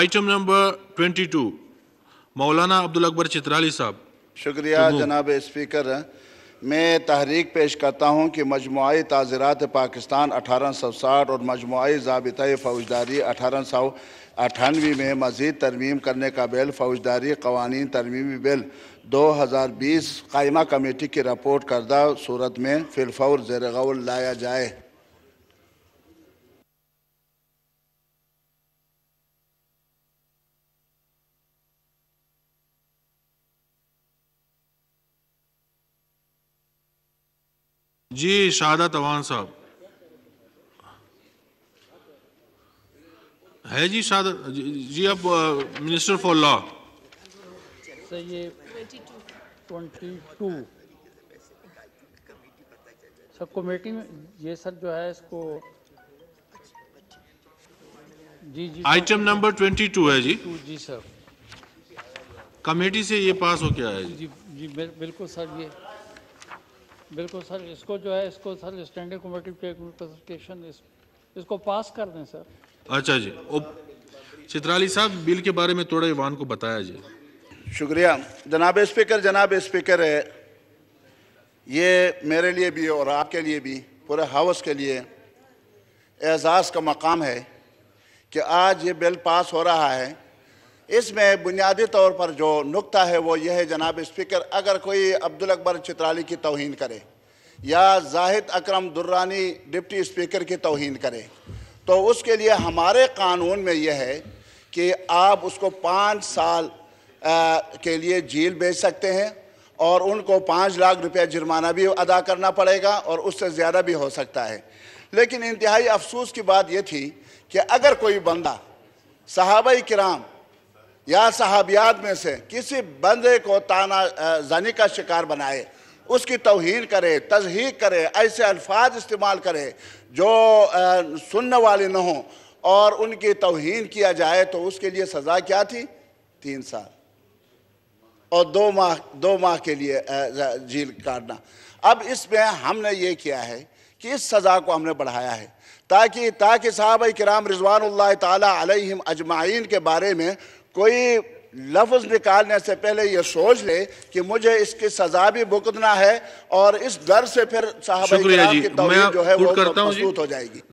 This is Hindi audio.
आइटम नंबर 22 मौलाना अब्दुल अकबर चित्राली साहब शुक्रिया जनाब स्पीकर मैं तहरीक पेश करता हूँ कि मजमू ताज़रात पाकिस्तान अठारह सौ साठ और मजमुई जबता फ़ौजदारी अठारह सौ अठानवे में मज़ीद तरमीम करने का बिल फ़ौजदारी कवानी तरमीमी बिल दो हज़ार बीस कायमा कमेटी की रिपोर्ट करदा सूरत में फिलफौर जेर लाया जाए जी शादा तवान साहब है जी शादा जी, अब minister for law twenty two committee में ये सर जो है इसको जी जी आइटम नंबर ट्वेंटी टू है जी जी सर कमेटी से ये पास हो क्या है जी जी, जी बिल्कुल सर ये बिल्कुल सर इसको जो है इसको सर स्टैंडिंग कमेटी प्रेजेंटेशन इस, इसको पास कर दें सर अच्छा जी ओ चित्राली साहब बिल के बारे में थोड़ा ईवान को बताया जी शुक्रिया जनाब स्पीकर जनाब स्पीकर है ये मेरे लिए भी और आपके लिए भी पूरे हाउस के लिए एजाज़ का मकाम है कि आज ये बिल पास हो रहा है इसमें बुनियादी तौर पर जो नुकता है वो यह है जनाब स्पीकर अगर कोई अब्दुल अकबर चित्राली की तोहन करे या जाहिद अकरम दुर्रानी डिप्टी स्पीकर की तोहन करे तो उसके लिए हमारे कानून में यह है कि आप उसको पाँच साल आ, के लिए जेल भेज सकते हैं और उनको पाँच लाख रुपया जुर्माना भी अदा करना पड़ेगा और उससे ज़्यादा भी हो सकता है लेकिन इंतहाई अफसोस की बात यह थी कि अगर कोई बंदा सहाबा कराम या सहाबियात में से किसी बंदे को ताना जनी का शिकार बनाए उसकी तोहन करे तजहीक करे ऐसे अल्फाज इस्तेमाल करे जो सुनने वाले न हों और उनकी तोहन किया जाए तो उसके लिए सज़ा क्या थी तीन साल और दो माह दो माह के लिए जेल काटना अब इसमें हमने ये किया है कि इस सज़ा को हमने बढ़ाया है ताकि ताकि साहब कराम रिजवान तम अजमाइन के बारे में कोई लफ्ज निकालने से पहले ये सोच ले कि मुझे इसकी सजा भी भुगतना है और इस डर से फिर साहब की जो है वो मजबूत हो जाएगी